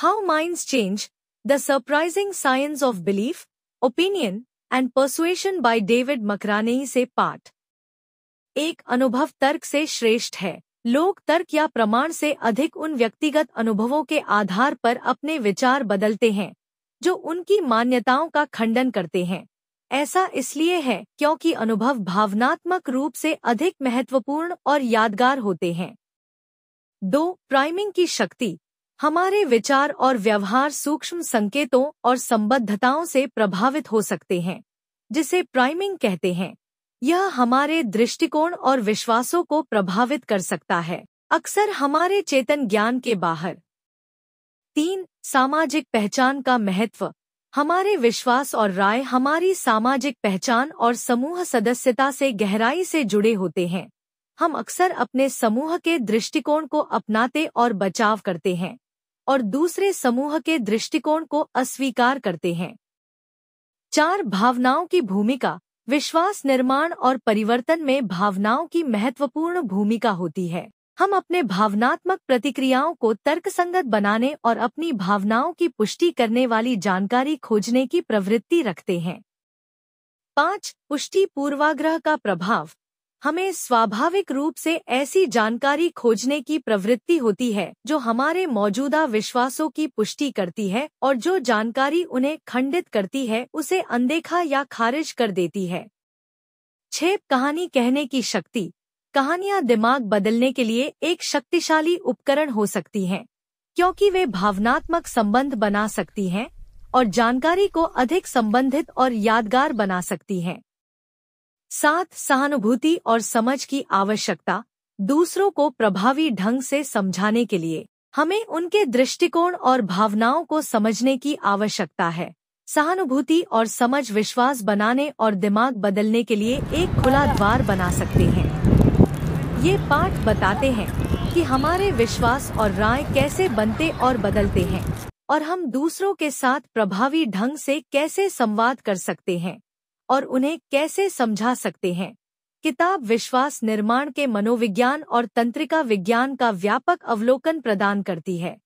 How Minds Change The Surprising Science of Belief, Opinion, and persuasion by David मकरानेही से पाठ एक अनुभव तर्क से श्रेष्ठ है लोग तर्क या प्रमाण से अधिक उन व्यक्तिगत अनुभवों के आधार पर अपने विचार बदलते हैं जो उनकी मान्यताओं का खंडन करते हैं ऐसा इसलिए है क्योंकि अनुभव भावनात्मक रूप से अधिक महत्वपूर्ण और यादगार होते हैं दो प्राइमिंग की शक्ति हमारे विचार और व्यवहार सूक्ष्म संकेतों और संबद्धताओं से प्रभावित हो सकते हैं जिसे प्राइमिंग कहते हैं यह हमारे दृष्टिकोण और विश्वासों को प्रभावित कर सकता है अक्सर हमारे चेतन ज्ञान के बाहर तीन सामाजिक पहचान का महत्व हमारे विश्वास और राय हमारी सामाजिक पहचान और समूह सदस्यता से गहराई से जुड़े होते हैं हम अक्सर अपने समूह के दृष्टिकोण को अपनाते और बचाव करते हैं और दूसरे समूह के दृष्टिकोण को अस्वीकार करते हैं चार भावनाओं की भूमिका विश्वास निर्माण और परिवर्तन में भावनाओं की महत्वपूर्ण भूमिका होती है हम अपने भावनात्मक प्रतिक्रियाओं को तर्कसंगत बनाने और अपनी भावनाओं की पुष्टि करने वाली जानकारी खोजने की प्रवृत्ति रखते हैं पाँच पुष्टि पूर्वाग्रह का प्रभाव हमें स्वाभाविक रूप से ऐसी जानकारी खोजने की प्रवृत्ति होती है जो हमारे मौजूदा विश्वासों की पुष्टि करती है और जो जानकारी उन्हें खंडित करती है उसे अनदेखा या खारिज कर देती है छेप कहानी कहने की शक्ति कहानियां दिमाग बदलने के लिए एक शक्तिशाली उपकरण हो सकती हैं क्योंकि वे भावनात्मक संबंध बना सकती हैं और जानकारी को अधिक संबंधित और यादगार बना सकती हैं साथ सहानुभूति और समझ की आवश्यकता दूसरों को प्रभावी ढंग से समझाने के लिए हमें उनके दृष्टिकोण और भावनाओं को समझने की आवश्यकता है सहानुभूति और समझ विश्वास बनाने और दिमाग बदलने के लिए एक खुला द्वार बना सकते हैं ये पाठ बताते हैं कि हमारे विश्वास और राय कैसे बनते और बदलते हैं और हम दूसरों के साथ प्रभावी ढंग से कैसे संवाद कर सकते हैं और उन्हें कैसे समझा सकते हैं किताब विश्वास निर्माण के मनोविज्ञान और तंत्रिका विज्ञान का व्यापक अवलोकन प्रदान करती है